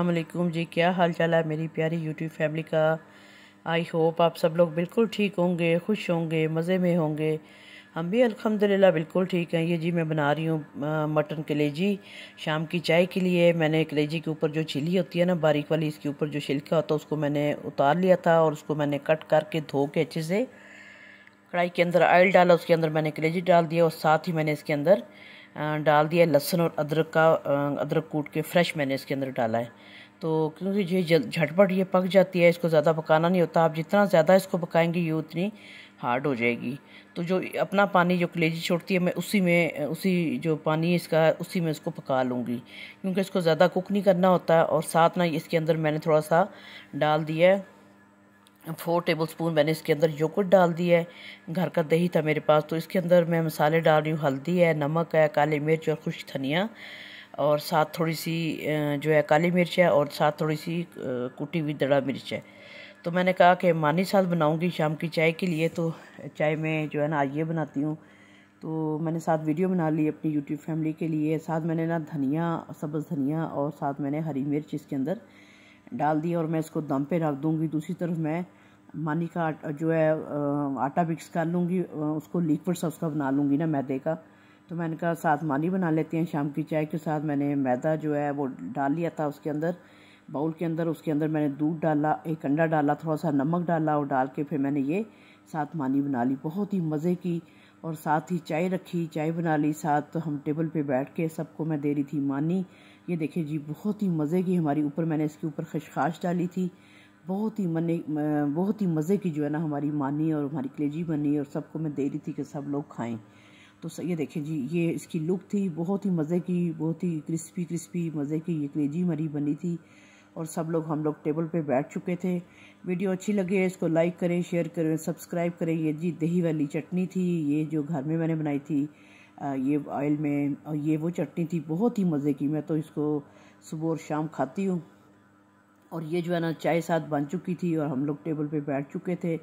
अल्लाम जी क्या हाल चाल है मेरी प्यारी यूट्यूब फैमिली का आई होप आप सब लोग बिल्कुल ठीक होंगे खुश होंगे मज़े में होंगे हम भी अल्हम्दुलिल्लाह बिल्कुल ठीक हैं ये जी मैं बना रही हूँ मटन कलेजी शाम की चाय के लिए मैंने कलेजी के ऊपर जो छिली होती है ना बारीक वाली इसके ऊपर जो छिलका होता है उसको मैंने उतार लिया था और उसको मैंने कट करके धो के अच्छे से कढ़ाई के अंदर ऑयल डाला उसके अंदर मैंने कलेजी डाल दिया और साथ ही मैंने इसके अंदर डाल दिया लहसुन और अदरक का अदरक कूट के फ्रेश मैंने इसके अंदर डाला है तो क्योंकि ये झटपट ये पक जाती है इसको ज़्यादा पकाना नहीं होता आप जितना ज़्यादा इसको पकाएंगे ये उतनी हार्ड हो जाएगी तो जो अपना पानी जो कलेजी छोड़ती है मैं उसी में उसी जो पानी इसका उसी में इसको पका लूँगी क्योंकि इसको ज़्यादा कुक नहीं करना होता और साथ ना इसके अंदर मैंने थोड़ा सा डाल दिया फोर टेबलस्पून मैंने इसके अंदर योगर्ट डाल दिया है घर का दही था मेरे पास तो इसके अंदर मैं मसाले डाल रही हूँ हल्दी है नमक है काली मिर्च और खुश धनिया और साथ थोड़ी सी जो है काली मिर्च है और साथ थोड़ी सी कुटी हुई दड़ा मिर्च है तो मैंने कहा कि मानी साथ बनाऊँगी शाम की चाय के लिए तो चाय में जो है ना ये बनाती हूँ तो मैंने साथ वीडियो बना ली अपनी यूट्यूब फैमिली के लिए साथ मैंने ना धनिया सब्ज़ धनिया और साथ मैंने हरी मिर्च इसके अंदर डाल दिया और मैं इसको दम पे रख दूँगी दूसरी तरफ मैं मानी का जो है आटा मिक्स कर लूँगी उसको लिक्विड सा उसका बना लूँगी ना मैदे का तो मैंने कहा साथ मानी बना लेते हैं शाम की चाय के साथ मैंने मैदा जो है वो डाल लिया था उसके अंदर बाउल के अंदर उसके अंदर मैंने दूध डाला एक अंडा डाला थोड़ा सा नमक डाला और डाल के फिर मैंने ये साथ मानी बना ली बहुत ही मज़े की और साथ ही चाय रखी चाय बना ली साथ तो हम टेबल पे बैठ के सबको मैं दे रही थी मानी ये देखिए जी बहुत ही मज़े की हमारी ऊपर मैंने इसके ऊपर खशखाश डाली थी बहुत ही मने बहुत ही मज़े की जो है ना हमारी मानी और हमारी कलेजी बनी और सबको मैं दे रही थी कि सब लोग खाएं तो ये देखें जी ये इसकी लुक थी बहुत ही मज़े की बहुत ही क्रिस्पी क्रिस्पी मज़े की ये कलेजी मरी बनी थी और सब लोग हम लोग टेबल पे बैठ चुके थे वीडियो अच्छी लगी है इसको लाइक करें शेयर करें सब्सक्राइब करें ये जी दही वाली चटनी थी ये जो घर में मैंने बनाई थी ये ऑयल में और ये वो चटनी थी बहुत ही मज़े की मैं तो इसको सुबह और शाम खाती हूँ और ये जो है ना चाय साथ बन चुकी थी और हम लोग टेबल पे बैठ चुके थे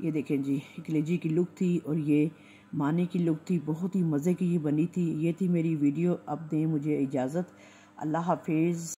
ये देखें जी कलेजी की लुक थी और ये माने की लुक थी बहुत ही मज़े की ये बनी थी ये थी मेरी वीडियो अब दें मुझे इजाज़त अल्लाह हाफिज़